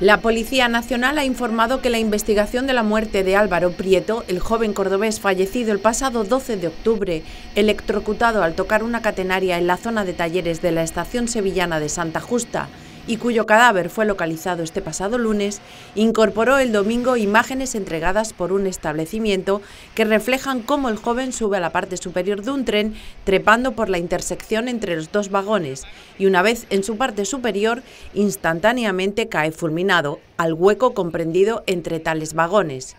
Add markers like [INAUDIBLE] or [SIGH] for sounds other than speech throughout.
La Policía Nacional ha informado que la investigación de la muerte de Álvaro Prieto, el joven cordobés fallecido el pasado 12 de octubre, electrocutado al tocar una catenaria en la zona de talleres de la estación sevillana de Santa Justa, y cuyo cadáver fue localizado este pasado lunes, incorporó el domingo imágenes entregadas por un establecimiento que reflejan cómo el joven sube a la parte superior de un tren trepando por la intersección entre los dos vagones y una vez en su parte superior instantáneamente cae fulminado al hueco comprendido entre tales vagones.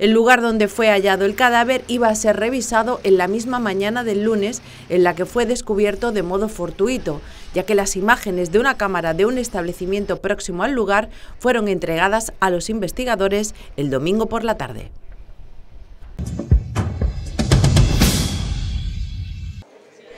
El lugar donde fue hallado el cadáver iba a ser revisado en la misma mañana del lunes en la que fue descubierto de modo fortuito, ya que las imágenes de una cámara de un establecimiento próximo al lugar fueron entregadas a los investigadores el domingo por la tarde.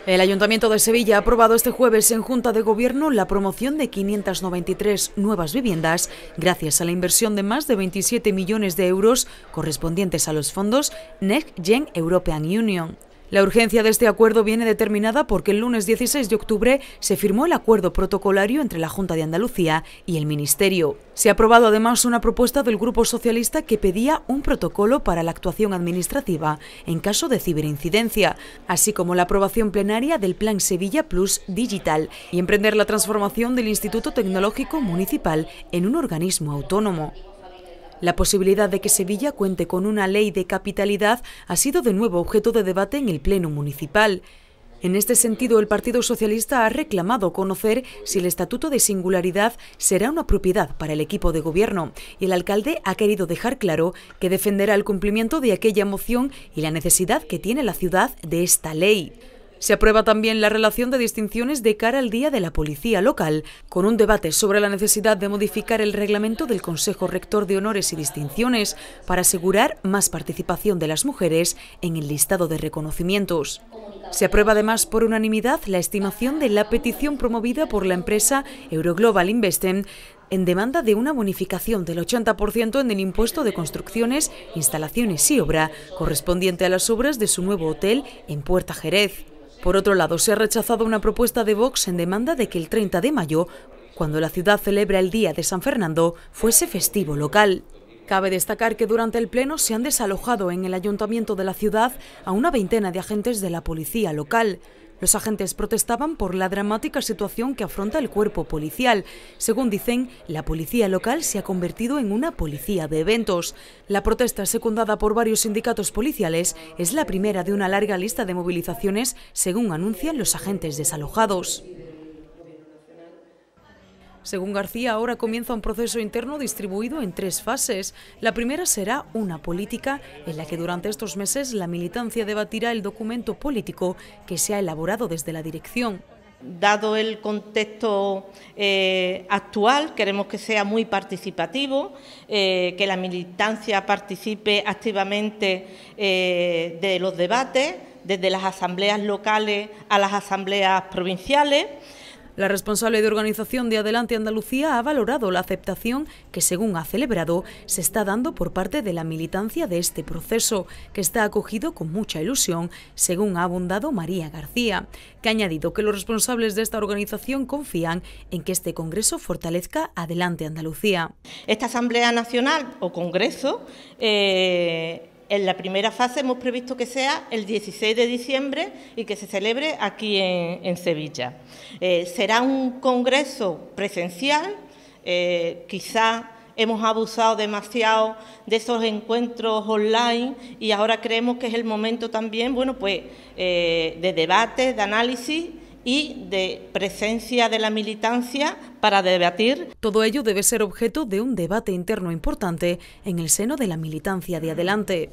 El Ayuntamiento de Sevilla ha aprobado este jueves en Junta de Gobierno la promoción de 593 nuevas viviendas gracias a la inversión de más de 27 millones de euros correspondientes a los fondos Next Gen European Union. La urgencia de este acuerdo viene determinada porque el lunes 16 de octubre se firmó el acuerdo protocolario entre la Junta de Andalucía y el Ministerio. Se ha aprobado además una propuesta del Grupo Socialista que pedía un protocolo para la actuación administrativa en caso de ciberincidencia, así como la aprobación plenaria del Plan Sevilla Plus Digital y emprender la transformación del Instituto Tecnológico Municipal en un organismo autónomo. La posibilidad de que Sevilla cuente con una ley de capitalidad ha sido de nuevo objeto de debate en el Pleno Municipal. En este sentido, el Partido Socialista ha reclamado conocer si el Estatuto de Singularidad será una propiedad para el equipo de gobierno y el alcalde ha querido dejar claro que defenderá el cumplimiento de aquella moción y la necesidad que tiene la ciudad de esta ley. Se aprueba también la relación de distinciones de cara al Día de la Policía Local, con un debate sobre la necesidad de modificar el reglamento del Consejo Rector de Honores y Distinciones para asegurar más participación de las mujeres en el listado de reconocimientos. Se aprueba además por unanimidad la estimación de la petición promovida por la empresa Euroglobal Investen en demanda de una bonificación del 80% en el impuesto de construcciones, instalaciones y obra correspondiente a las obras de su nuevo hotel en Puerta Jerez. Por otro lado, se ha rechazado una propuesta de Vox en demanda de que el 30 de mayo, cuando la ciudad celebra el Día de San Fernando, fuese festivo local. Cabe destacar que durante el pleno se han desalojado en el ayuntamiento de la ciudad a una veintena de agentes de la policía local. Los agentes protestaban por la dramática situación que afronta el cuerpo policial. Según dicen, la policía local se ha convertido en una policía de eventos. La protesta, secundada por varios sindicatos policiales, es la primera de una larga lista de movilizaciones, según anuncian los agentes desalojados. Según García, ahora comienza un proceso interno distribuido en tres fases. La primera será una política en la que durante estos meses la militancia debatirá el documento político que se ha elaborado desde la dirección. Dado el contexto eh, actual, queremos que sea muy participativo, eh, que la militancia participe activamente eh, de los debates, desde las asambleas locales a las asambleas provinciales. La responsable de organización de Adelante Andalucía ha valorado la aceptación que, según ha celebrado, se está dando por parte de la militancia de este proceso, que está acogido con mucha ilusión, según ha abundado María García, que ha añadido que los responsables de esta organización confían en que este Congreso fortalezca Adelante Andalucía. Esta Asamblea Nacional o Congreso eh, en la primera fase hemos previsto que sea el 16 de diciembre y que se celebre aquí en, Sevilla. Eh, será un congreso presencial, quizás eh, quizá hemos abusado demasiado de esos encuentros online y ahora creemos que es el momento también, bueno, pues eh, de debate, de análisis y de presencia de la militancia para debatir. Todo ello debe ser objeto de un debate interno importante en el seno de la militancia de adelante.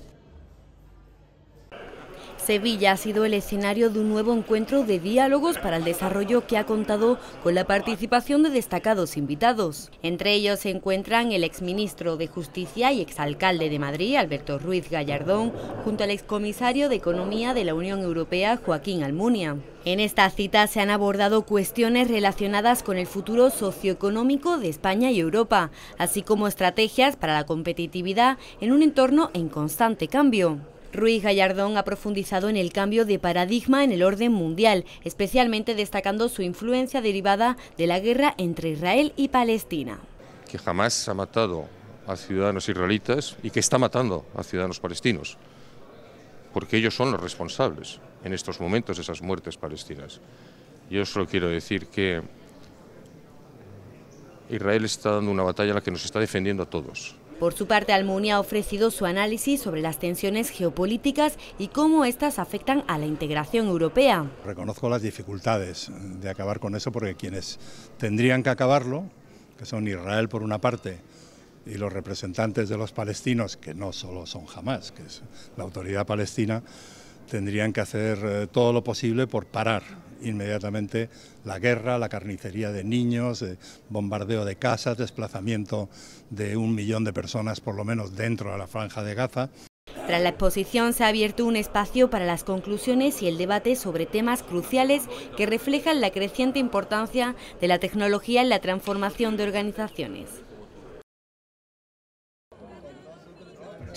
Sevilla ha sido el escenario de un nuevo encuentro de diálogos para el desarrollo que ha contado con la participación de destacados invitados. Entre ellos se encuentran el exministro de Justicia y exalcalde de Madrid, Alberto Ruiz Gallardón, junto al excomisario de Economía de la Unión Europea, Joaquín Almunia. En esta cita se han abordado cuestiones relacionadas con el futuro socioeconómico de España y Europa, así como estrategias para la competitividad en un entorno en constante cambio. Ruiz Gallardón ha profundizado en el cambio de paradigma en el orden mundial, especialmente destacando su influencia derivada de la guerra entre Israel y Palestina. Que jamás ha matado a ciudadanos israelitas y que está matando a ciudadanos palestinos, porque ellos son los responsables en estos momentos de esas muertes palestinas. Yo solo quiero decir que Israel está dando una batalla en la que nos está defendiendo a todos, por su parte, Almunia ha ofrecido su análisis sobre las tensiones geopolíticas y cómo éstas afectan a la integración europea. Reconozco las dificultades de acabar con eso porque quienes tendrían que acabarlo, que son Israel por una parte, y los representantes de los palestinos, que no solo son jamás, que es la autoridad palestina, tendrían que hacer eh, todo lo posible por parar inmediatamente la guerra, la carnicería de niños, eh, bombardeo de casas, desplazamiento de un millón de personas por lo menos dentro de la franja de Gaza. Tras la exposición se ha abierto un espacio para las conclusiones y el debate sobre temas cruciales que reflejan la creciente importancia de la tecnología en la transformación de organizaciones.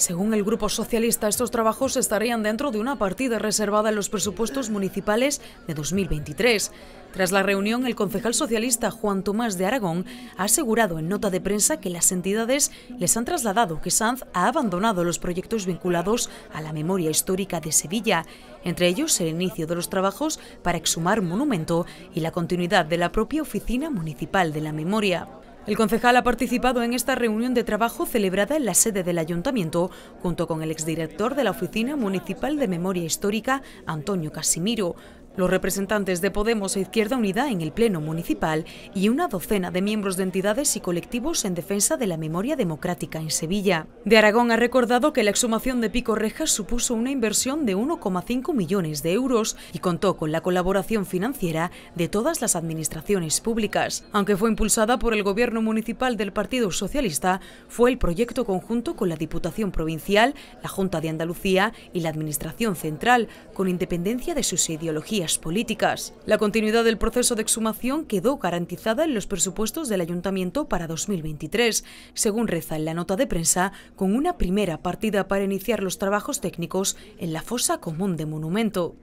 Según el Grupo Socialista, estos trabajos estarían dentro de una partida reservada en los presupuestos municipales de 2023. Tras la reunión, el concejal socialista Juan Tomás de Aragón ha asegurado en nota de prensa que las entidades les han trasladado que Sanz ha abandonado los proyectos vinculados a la memoria histórica de Sevilla, entre ellos el inicio de los trabajos para exhumar monumento y la continuidad de la propia Oficina Municipal de la Memoria. El concejal ha participado en esta reunión de trabajo celebrada en la sede del Ayuntamiento, junto con el exdirector de la Oficina Municipal de Memoria Histórica, Antonio Casimiro. Los representantes de Podemos e Izquierda Unida en el Pleno Municipal y una docena de miembros de entidades y colectivos en defensa de la memoria democrática en Sevilla. De Aragón ha recordado que la exhumación de Pico Rejas supuso una inversión de 1,5 millones de euros y contó con la colaboración financiera de todas las administraciones públicas. Aunque fue impulsada por el Gobierno Municipal del Partido Socialista, fue el proyecto conjunto con la Diputación Provincial, la Junta de Andalucía y la Administración Central, con independencia de sus ideologías políticas. La continuidad del proceso de exhumación quedó garantizada en los presupuestos del ayuntamiento para 2023, según reza en la nota de prensa, con una primera partida para iniciar los trabajos técnicos en la fosa común de monumento.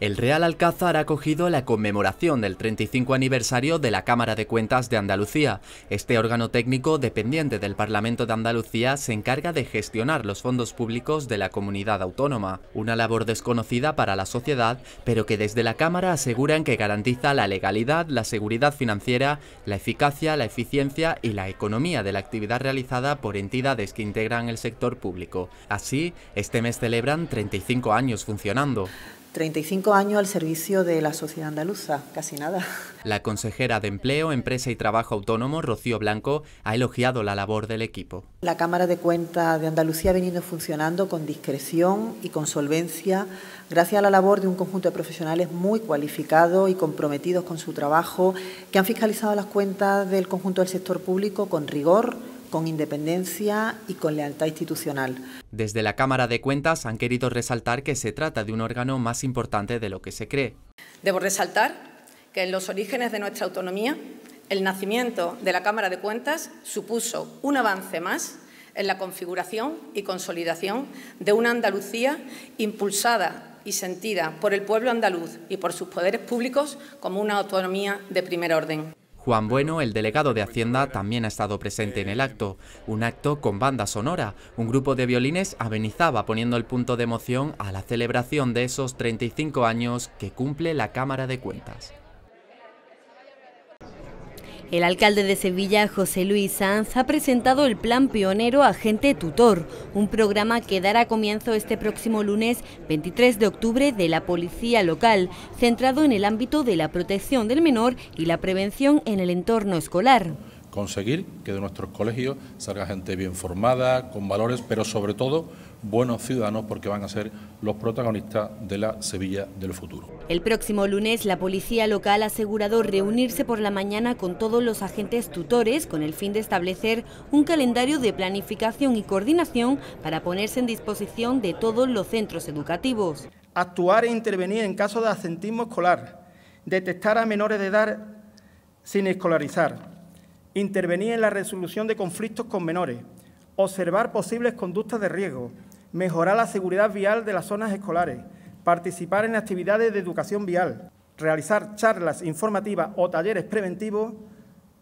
El Real Alcázar ha acogido la conmemoración del 35 aniversario de la Cámara de Cuentas de Andalucía. Este órgano técnico dependiente del Parlamento de Andalucía se encarga de gestionar los fondos públicos de la comunidad autónoma, una labor desconocida para la sociedad, pero que desde la Cámara aseguran que garantiza la legalidad, la seguridad financiera, la eficacia, la eficiencia y la economía de la actividad realizada por entidades que integran el sector público. Así, este mes celebran 35 años funcionando. 35 años al servicio de la sociedad andaluza, casi nada. [LAUGHS] La consejera de Empleo, Empresa y Trabajo Autónomo, Rocío Blanco, ha elogiado la labor del equipo. La Cámara de Cuentas de Andalucía ha venido funcionando con discreción y con solvencia, gracias a la labor de un conjunto de profesionales muy cualificados y comprometidos con su trabajo, que han fiscalizado las cuentas del conjunto del sector público con rigor con independencia y con lealtad institucional. Desde la Cámara de Cuentas han querido resaltar que se trata de un órgano más importante de lo que se cree. Debo resaltar que en los orígenes de nuestra autonomía, el nacimiento de la Cámara de Cuentas supuso un avance más en la configuración y consolidación de una Andalucía impulsada y sentida por el pueblo andaluz y por sus poderes públicos como una autonomía de primer orden. Juan Bueno, el delegado de Hacienda, también ha estado presente en el acto. Un acto con banda sonora. Un grupo de violines avenizaba poniendo el punto de emoción a la celebración de esos 35 años que cumple la Cámara de Cuentas. El alcalde de Sevilla, José Luis Sanz, ha presentado el plan pionero Agente Tutor, un programa que dará comienzo este próximo lunes 23 de octubre de la Policía Local, centrado en el ámbito de la protección del menor y la prevención en el entorno escolar. Conseguir que de nuestros colegios salga gente bien formada, con valores, pero sobre todo buenos ciudadanos porque van a ser los protagonistas de la Sevilla del futuro. El próximo lunes la policía local ha asegurado reunirse por la mañana con todos los agentes tutores con el fin de establecer un calendario de planificación y coordinación para ponerse en disposición de todos los centros educativos. Actuar e intervenir en caso de asentismo escolar, detectar a menores de edad sin escolarizar, intervenir en la resolución de conflictos con menores, observar posibles conductas de riesgo, mejorar la seguridad vial de las zonas escolares, participar en actividades de educación vial, realizar charlas informativas o talleres preventivos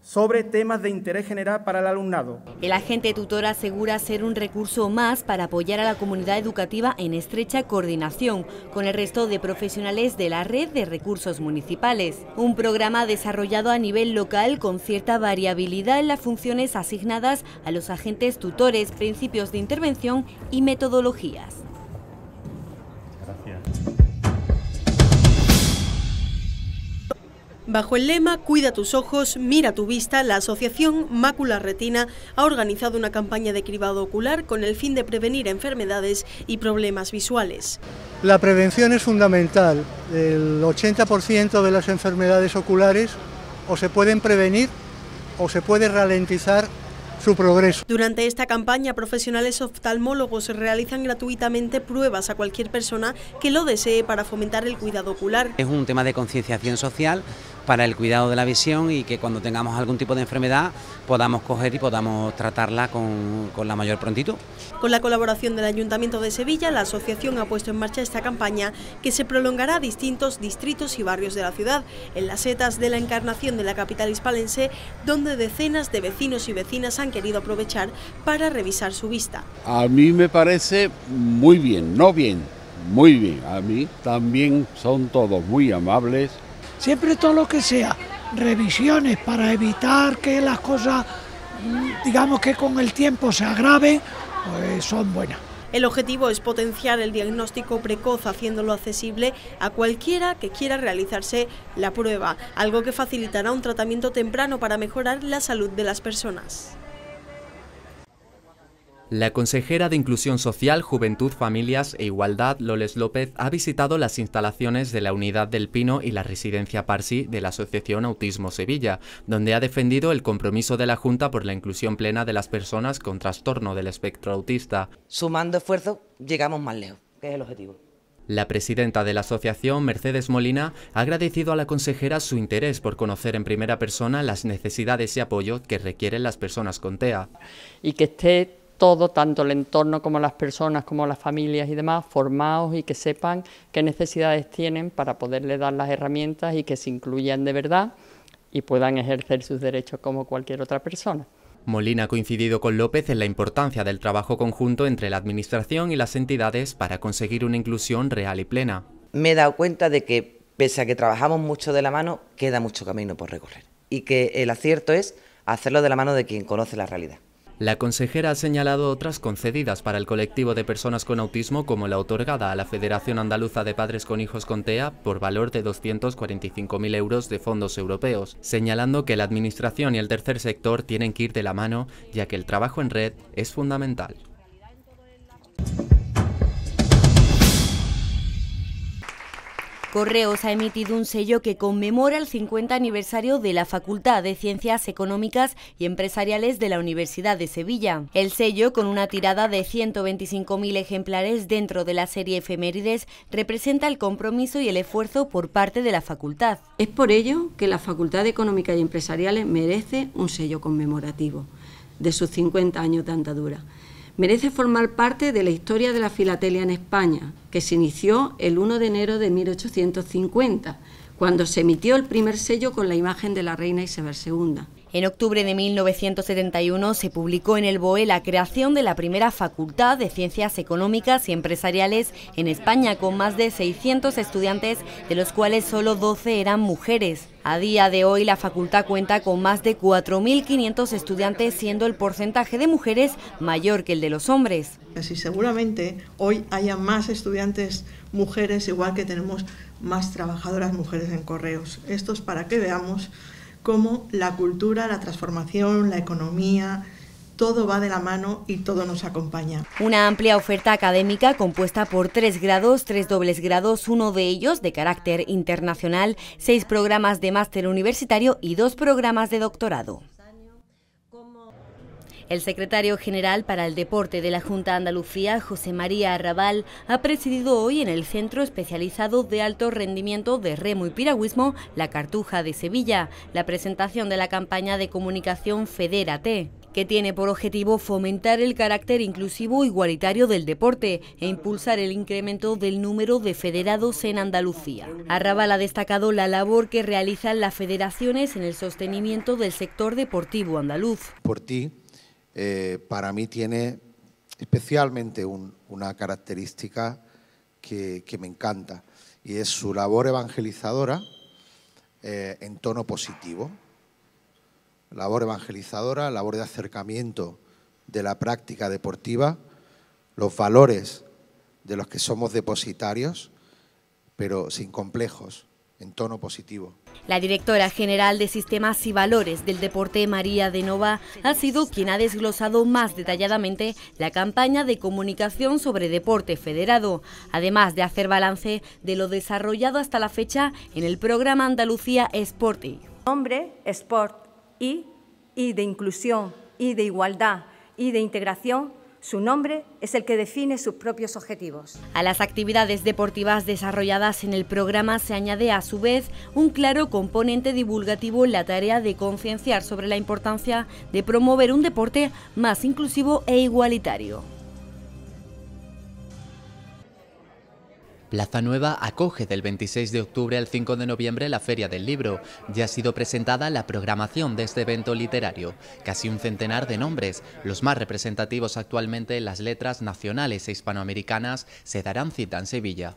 sobre temas de interés general para el alumnado. El agente tutor asegura ser un recurso más para apoyar a la comunidad educativa en estrecha coordinación con el resto de profesionales de la red de recursos municipales. Un programa desarrollado a nivel local con cierta variabilidad en las funciones asignadas a los agentes tutores, principios de intervención y metodologías. Bajo el lema Cuida tus ojos, mira tu vista, la Asociación Mácula Retina ha organizado una campaña de cribado ocular con el fin de prevenir enfermedades y problemas visuales. La prevención es fundamental. El 80% de las enfermedades oculares o se pueden prevenir o se puede ralentizar su progreso. Durante esta campaña, profesionales oftalmólogos realizan gratuitamente pruebas a cualquier persona que lo desee para fomentar el cuidado ocular. Es un tema de concienciación social para el cuidado de la visión y que cuando tengamos algún tipo de enfermedad podamos coger y podamos tratarla con, con la mayor prontitud. Con la colaboración del Ayuntamiento de Sevilla, la asociación ha puesto en marcha esta campaña que se prolongará a distintos distritos y barrios de la ciudad, en las setas de la encarnación de la capital hispalense, donde decenas de vecinos y vecinas han querido aprovechar para revisar su vista. A mí me parece muy bien, no bien, muy bien. A mí también son todos muy amables, siempre todo lo que sea revisiones para evitar que las cosas, mm, digamos que con el tiempo se agraven, pues son buenas. El objetivo es potenciar el diagnóstico precoz haciéndolo accesible a cualquiera que quiera realizarse la prueba, algo que facilitará un tratamiento temprano para mejorar la salud de las personas. La consejera de Inclusión Social, Juventud, Familias e Igualdad, Loles López, ha visitado las instalaciones de la Unidad del Pino y la Residencia Parsi de la Asociación Autismo Sevilla, donde ha defendido el compromiso de la Junta por la inclusión plena de las personas con trastorno del espectro autista. Sumando esfuerzos, llegamos más lejos, que es el objetivo. La presidenta de la asociación, Mercedes Molina, ha agradecido a la consejera su interés por conocer en primera persona las necesidades y apoyo que requieren las personas con TEA. Y que esté todo, tanto el entorno como las personas, como las familias y demás, formados y que sepan qué necesidades tienen para poderle dar las herramientas y que se incluyan de verdad y puedan ejercer sus derechos como cualquier otra persona. Molina ha coincidido con López en la importancia del trabajo conjunto entre la Administración y las entidades para conseguir una inclusión real y plena. Me he dado cuenta de que, pese a que trabajamos mucho de la mano, queda mucho camino por recorrer y que el acierto es hacerlo de la mano de quien conoce la realidad. La consejera ha señalado otras concedidas para el colectivo de personas con autismo como la otorgada a la Federación Andaluza de Padres con Hijos con TEA por valor de 245.000 euros de fondos europeos, señalando que la Administración y el tercer sector tienen que ir de la mano ya que el trabajo en red es fundamental. Correos ha emitido un sello que conmemora el 50 aniversario de la Facultad de Ciencias Económicas y Empresariales de la Universidad de Sevilla. El sello, con una tirada de 125.000 ejemplares dentro de la serie Efemérides, representa el compromiso y el esfuerzo por parte de la facultad. Es por ello que la Facultad de Económicas y Empresariales merece un sello conmemorativo de sus 50 años de andadura merece formar parte de la historia de la filatelia en España, que se inició el 1 de enero de 1850, cuando se emitió el primer sello con la imagen de la reina Isabel II. En octubre de 1971 se publicó en el BOE la creación de la primera Facultad de Ciencias Económicas y Empresariales en España, con más de 600 estudiantes, de los cuales solo 12 eran mujeres. A día de hoy la facultad cuenta con más de 4.500 estudiantes, siendo el porcentaje de mujeres mayor que el de los hombres. Así seguramente hoy haya más estudiantes mujeres, igual que tenemos más trabajadoras mujeres en correos. Esto es para que veamos como la cultura, la transformación, la economía, todo va de la mano y todo nos acompaña. Una amplia oferta académica compuesta por tres grados, tres dobles grados, uno de ellos de carácter internacional, seis programas de máster universitario y dos programas de doctorado. El secretario general para el deporte de la Junta Andalucía, José María Arrabal, ha presidido hoy en el Centro Especializado de Alto Rendimiento de Remo y Piragüismo, La Cartuja de Sevilla, la presentación de la campaña de comunicación FEDERATE, que tiene por objetivo fomentar el carácter inclusivo e igualitario del deporte e impulsar el incremento del número de federados en Andalucía. Arrabal ha destacado la labor que realizan las federaciones en el sostenimiento del sector deportivo andaluz. Por ti eh, para mí tiene especialmente una característica que, me encanta y es su labor evangelizadora eh, en tono positivo. Labor evangelizadora, labor de acercamiento de la práctica deportiva, los valores de los que somos depositarios, pero sin complejos, en tono positivo. La directora general de Sistemas y Valores del Deporte, María de Nova, ha sido quien ha desglosado más detalladamente la campaña de comunicación sobre deporte federado, además de hacer balance de lo desarrollado hasta la fecha en el programa Andalucía Sporting. Hombre, Sport y, y de inclusión, y de igualdad, y de integración su nombre es el que define sus propios objetivos. A las actividades deportivas desarrolladas en el programa se añade a su vez un claro componente divulgativo en la tarea de concienciar sobre la importancia de promover un deporte más inclusivo e igualitario. Plaza Nueva acoge del 26 de octubre al 5 de noviembre la Feria del Libro. Ya ha sido presentada la programación de este evento literario. Casi un centenar de nombres, los más representativos actualmente en las letras nacionales e hispanoamericanas, se darán cita en Sevilla.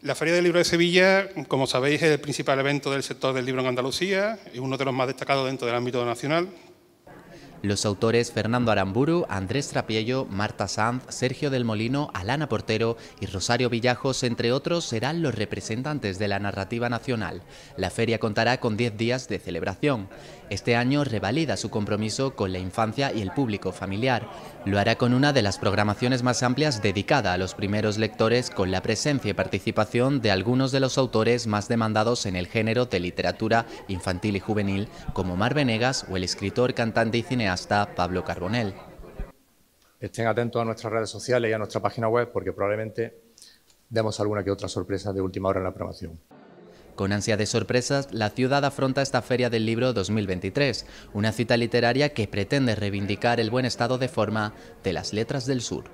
La Feria del Libro de Sevilla, como sabéis, es el principal evento del sector del libro en Andalucía y uno de los más destacados dentro del ámbito nacional. Los autores Fernando Aramburu, Andrés Trapiello, Marta Sanz, Sergio del Molino, Alana Portero y Rosario Villajos, entre otros, serán los representantes de la narrativa nacional. La feria contará con 10 días de celebración. Este año revalida su compromiso con la infancia y el público familiar. Lo hará con una de las programaciones más amplias dedicada a los primeros lectores con la presencia y participación de algunos de los autores más demandados en el género de literatura infantil y juvenil como Mar Venegas o el escritor, cantante y cineasta Pablo Carbonell. Estén atentos a nuestras redes sociales y a nuestra página web porque probablemente demos alguna que otra sorpresa de última hora en la programación. Con ansia de sorpresas, la ciudad afronta esta Feria del Libro 2023, una cita literaria que pretende reivindicar el buen estado de forma de las letras del sur.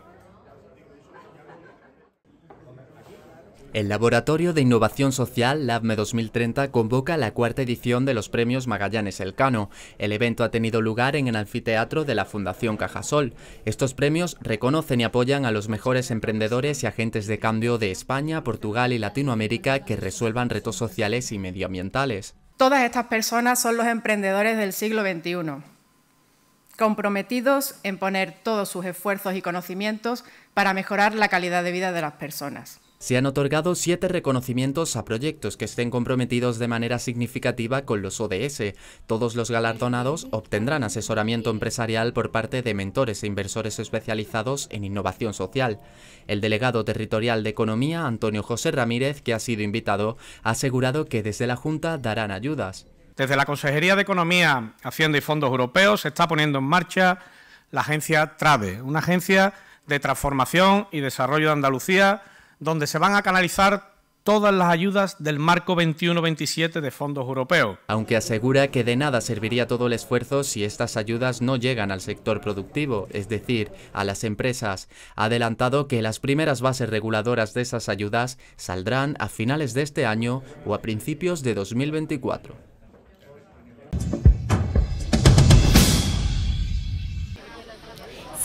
El Laboratorio de Innovación Social LabMe 2030 convoca la cuarta edición de los premios Magallanes Elcano. El evento ha tenido lugar en el anfiteatro de la Fundación Cajasol. Estos premios reconocen y apoyan a los mejores emprendedores y agentes de cambio de España, Portugal y Latinoamérica que resuelvan retos sociales y medioambientales. Todas estas personas son los emprendedores del siglo XXI, comprometidos en poner todos sus esfuerzos y conocimientos para mejorar la calidad de vida de las personas. Se han otorgado siete reconocimientos a proyectos que estén comprometidos de manera significativa con los ODS. Todos los galardonados obtendrán asesoramiento empresarial por parte de mentores e inversores especializados en innovación social. El delegado territorial de Economía, Antonio José Ramírez, que ha sido invitado, ha asegurado que desde la Junta darán ayudas. Desde la Consejería de Economía, Hacienda y Fondos Europeos se está poniendo en marcha la agencia TRAVE, una agencia de transformación y desarrollo de Andalucía donde se van a canalizar todas las ayudas del marco 21-27 de fondos europeos. Aunque asegura que de nada serviría todo el esfuerzo si estas ayudas no llegan al sector productivo, es decir, a las empresas. Ha adelantado que las primeras bases reguladoras de esas ayudas saldrán a finales de este año o a principios de 2024.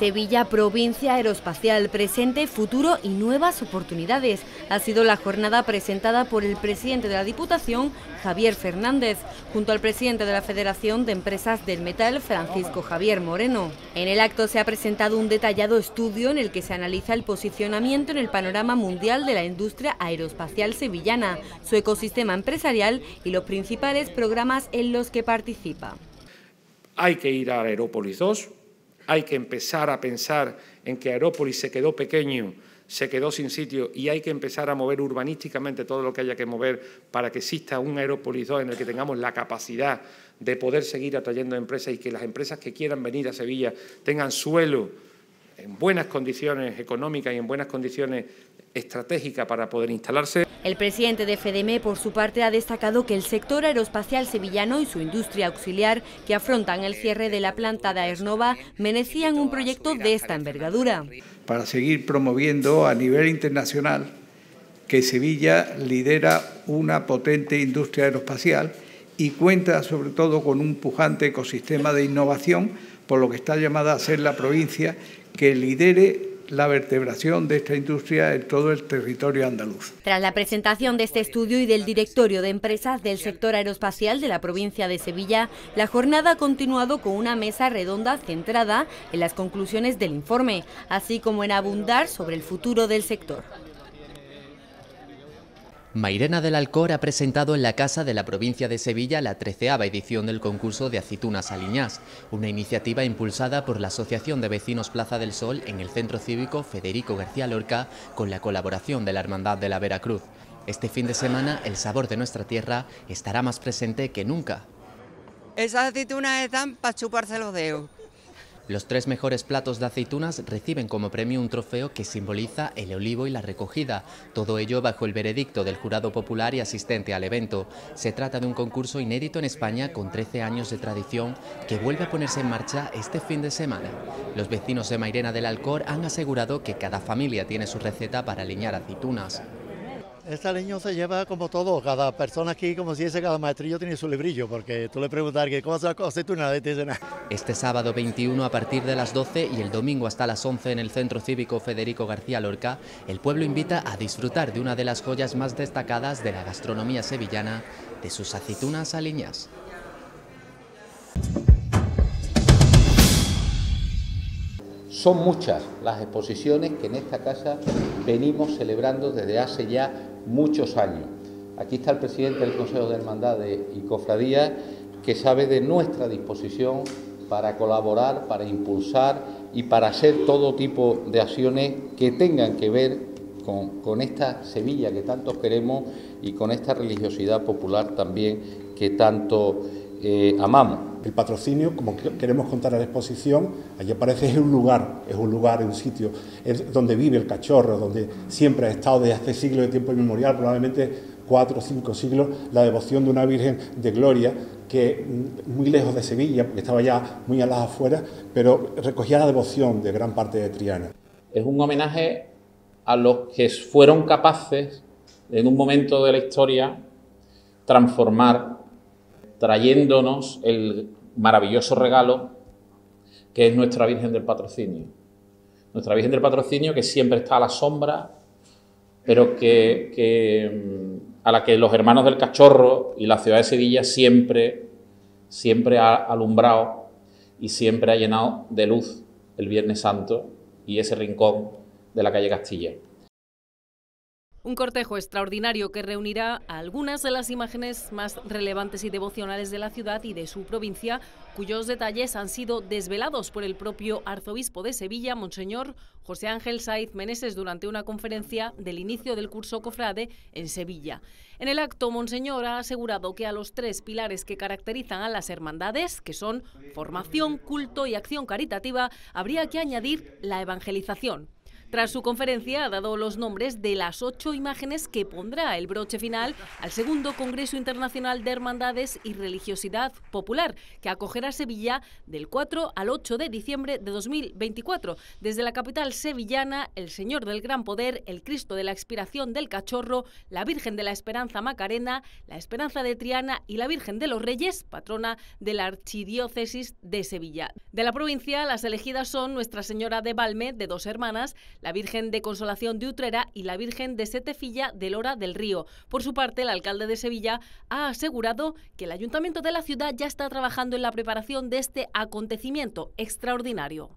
Sevilla, provincia aeroespacial, presente, futuro y nuevas oportunidades. Ha sido la jornada presentada por el presidente de la Diputación, Javier Fernández, junto al presidente de la Federación de Empresas del Metal, Francisco Javier Moreno. En el acto se ha presentado un detallado estudio en el que se analiza el posicionamiento en el panorama mundial de la industria aeroespacial sevillana, su ecosistema empresarial y los principales programas en los que participa. Hay que ir a Aerópolis 2, hay que empezar a pensar en que Aerópolis se quedó pequeño, se quedó sin sitio y hay que empezar a mover urbanísticamente todo lo que haya que mover para que exista un Aerópolis 2 en el que tengamos la capacidad de poder seguir atrayendo empresas y que las empresas que quieran venir a Sevilla tengan suelo en buenas condiciones económicas y en buenas condiciones estratégica para poder instalarse. El presidente de FEDEME, por su parte, ha destacado que el sector aeroespacial sevillano y su industria auxiliar que afrontan el cierre de la planta de Aernova merecían un proyecto de esta envergadura. Para seguir promoviendo a nivel internacional que Sevilla lidera una potente industria aeroespacial y cuenta sobre todo con un pujante ecosistema de innovación, por lo que está llamada a ser la provincia que lidere la vertebración de esta industria en todo el territorio andaluz. Tras la presentación de este estudio y del directorio de empresas del sector aeroespacial de la provincia de Sevilla, la jornada ha continuado con una mesa redonda centrada en las conclusiones del informe, así como en abundar sobre el futuro del sector. Mairena del Alcor ha presentado en la Casa de la Provincia de Sevilla la treceava edición del concurso de aceitunas aliñás, una iniciativa impulsada por la Asociación de Vecinos Plaza del Sol en el Centro Cívico Federico García Lorca con la colaboración de la Hermandad de la Veracruz. Este fin de semana el sabor de nuestra tierra estará más presente que nunca. Esas aceitunas están para chuparse los dedos. Los tres mejores platos de aceitunas reciben como premio un trofeo que simboliza el olivo y la recogida, todo ello bajo el veredicto del jurado popular y asistente al evento. Se trata de un concurso inédito en España con 13 años de tradición que vuelve a ponerse en marcha este fin de semana. Los vecinos de Mairena del Alcor han asegurado que cada familia tiene su receta para aliñar aceitunas. Este niño se lleva como todo, cada persona aquí, como si ese cada maestrillo tiene su librillo, porque tú le preguntas que cómo se la cosa tú Este sábado 21 a partir de las 12 y el domingo hasta las 11 en el Centro Cívico Federico García Lorca, el pueblo invita a disfrutar de una de las joyas más destacadas de la gastronomía sevillana, de sus aceitunas aliñas. Son muchas las exposiciones que en esta casa venimos celebrando desde hace ya muchos años. Aquí está el presidente del Consejo de Hermandades y Cofradías que sabe de nuestra disposición para colaborar, para impulsar y para hacer todo tipo de acciones que tengan que ver con, esta Sevilla que tanto queremos y con esta religiosidad popular también que tanto eh, amamos. El patrocinio, como queremos contar a la exposición, allí aparece es un lugar, es un lugar, es un sitio, es donde vive el cachorro, donde siempre ha estado desde hace siglos de tiempo inmemorial, probablemente cuatro o cinco siglos, la devoción de una Virgen de Gloria que mm, muy lejos de Sevilla, que estaba ya muy a las afueras, pero recogía la devoción de gran parte de Triana. Es un homenaje a los que fueron capaces, en un momento de la historia, transformar trayéndonos el maravilloso regalo que es nuestra Virgen del Patrocinio. Nuestra Virgen del Patrocinio que siempre está a la sombra, pero que, mm, a la que los hermanos del Cachorro y la ciudad de Sevilla siempre, siempre ha alumbrado y siempre ha llenado de luz el Viernes Santo y ese rincón de la calle Castilla. Un cortejo extraordinario que reunirá algunas de las imágenes más relevantes y devocionales de la ciudad y de su provincia, cuyos detalles han sido desvelados por el propio arzobispo de Sevilla, Monseñor José Ángel Saiz Meneses, durante una conferencia del inicio del curso Cofrade en Sevilla. En el acto, Monseñor ha asegurado que a los tres pilares que caracterizan a las hermandades, que son formación, culto y acción caritativa, habría que añadir la evangelización. Tras su conferencia ha dado los nombres de las ocho imágenes que pondrá el broche final al segundo Congreso Internacional de Hermandades y Religiosidad Popular, que acogerá Sevilla del 4 al 8 de diciembre de 2024. Desde la capital sevillana, el Señor del Gran Poder, el Cristo de la Expiración del Cachorro, la Virgen de la Esperanza Macarena, la Esperanza de Triana y la Virgen de los Reyes, patrona de la Archidiócesis de Sevilla. De la provincia, las elegidas son Nuestra Señora de Valme de dos hermanas, la Virgen de Consolación de Utrera y la Virgen de Setefilla de Lora del Río. Por su parte, el alcalde de Sevilla ha asegurado que el ayuntamiento de la ciudad ya está trabajando en la preparación de este acontecimiento extraordinario.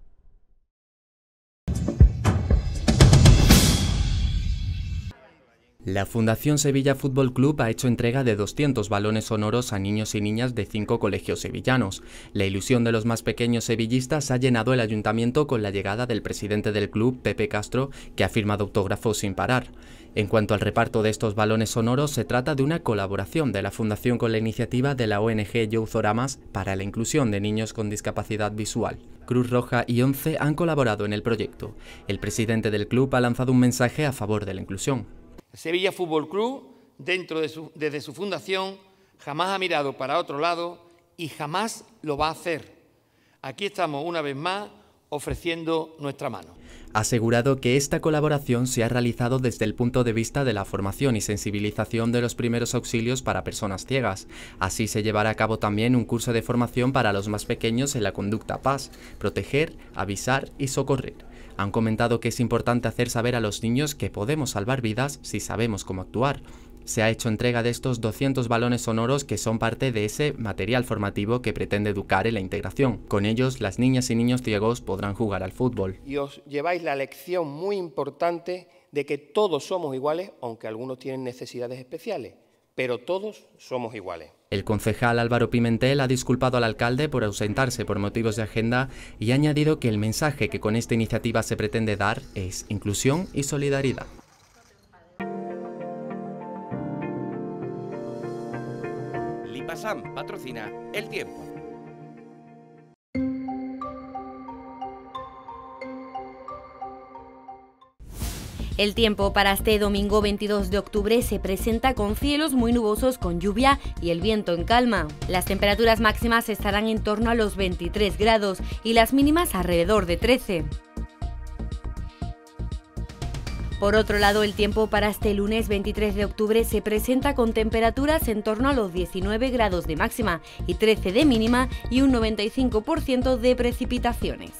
La Fundación Sevilla Fútbol Club ha hecho entrega de 200 balones sonoros a niños y niñas de cinco colegios sevillanos. La ilusión de los más pequeños sevillistas ha llenado el ayuntamiento con la llegada del presidente del club, Pepe Castro, que ha firmado autógrafos sin parar. En cuanto al reparto de estos balones sonoros, se trata de una colaboración de la Fundación con la iniciativa de la ONG Zoramas para la inclusión de niños con discapacidad visual. Cruz Roja y ONCE han colaborado en el proyecto. El presidente del club ha lanzado un mensaje a favor de la inclusión. Sevilla Fútbol Club, desde su fundación, jamás ha mirado para otro lado y jamás lo va a hacer. Aquí estamos una vez más ofreciendo nuestra mano. Asegurado que esta colaboración se ha realizado desde el punto de vista de la formación y sensibilización de los primeros auxilios para personas ciegas. Así se llevará a cabo también un curso de formación para los más pequeños en la conducta paz, proteger, avisar y socorrer. Han comentado que es importante hacer saber a los niños que podemos salvar vidas si sabemos cómo actuar. Se ha hecho entrega de estos 200 balones sonoros que son parte de ese material formativo que pretende educar en la integración. Con ellos, las niñas y niños ciegos podrán jugar al fútbol. Y os lleváis la lección muy importante de que todos somos iguales, aunque algunos tienen necesidades especiales, pero todos somos iguales. El concejal Álvaro Pimentel ha disculpado al alcalde por ausentarse por motivos de agenda y ha añadido que el mensaje que con esta iniciativa se pretende dar es inclusión y solidaridad. patrocina El Tiempo. El tiempo para este domingo 22 de octubre se presenta con cielos muy nubosos con lluvia y el viento en calma. Las temperaturas máximas estarán en torno a los 23 grados y las mínimas alrededor de 13. Por otro lado, el tiempo para este lunes 23 de octubre se presenta con temperaturas en torno a los 19 grados de máxima y 13 de mínima y un 95% de precipitaciones.